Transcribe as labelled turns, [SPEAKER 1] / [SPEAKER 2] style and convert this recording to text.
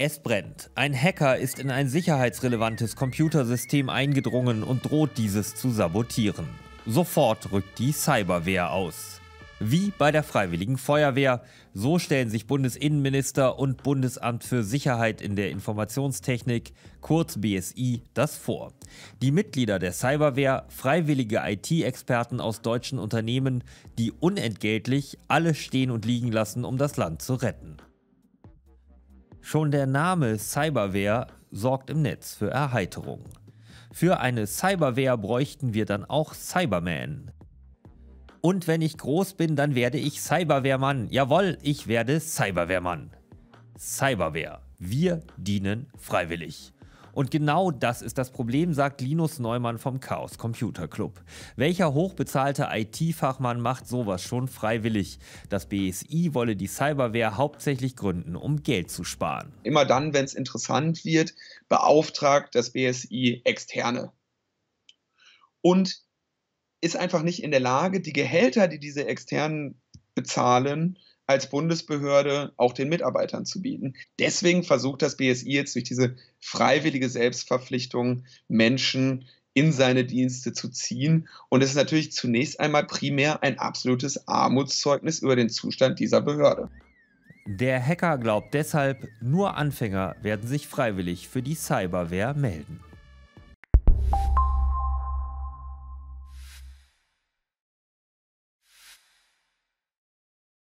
[SPEAKER 1] Es brennt. Ein Hacker ist in ein sicherheitsrelevantes Computersystem eingedrungen und droht dieses zu sabotieren. Sofort rückt die Cyberwehr aus. Wie bei der Freiwilligen Feuerwehr, so stellen sich Bundesinnenminister und Bundesamt für Sicherheit in der Informationstechnik, kurz BSI, das vor. Die Mitglieder der Cyberwehr, freiwillige IT-Experten aus deutschen Unternehmen, die unentgeltlich alles stehen und liegen lassen, um das Land zu retten. Schon der Name Cyberware sorgt im Netz für Erheiterung. Für eine Cyberware bräuchten wir dann auch Cyberman. Und wenn ich groß bin, dann werde ich Cyberwehrmann. Jawohl, ich werde Cyberwehrmann. Cyberware. Wir dienen freiwillig. Und genau das ist das Problem, sagt Linus Neumann vom Chaos Computer Club. Welcher hochbezahlte IT-Fachmann macht sowas schon freiwillig? Das BSI wolle die Cyberwehr hauptsächlich gründen, um Geld zu
[SPEAKER 2] sparen. Immer dann, wenn es interessant wird, beauftragt das BSI externe. Und ist einfach nicht in der Lage, die Gehälter, die diese externen bezahlen, als Bundesbehörde auch den Mitarbeitern zu bieten. Deswegen versucht das BSI jetzt durch diese freiwillige Selbstverpflichtung Menschen in seine Dienste zu ziehen. Und es ist natürlich zunächst einmal primär ein absolutes Armutszeugnis über den Zustand dieser Behörde.
[SPEAKER 1] Der Hacker glaubt deshalb, nur Anfänger werden sich freiwillig für die Cyberwehr melden.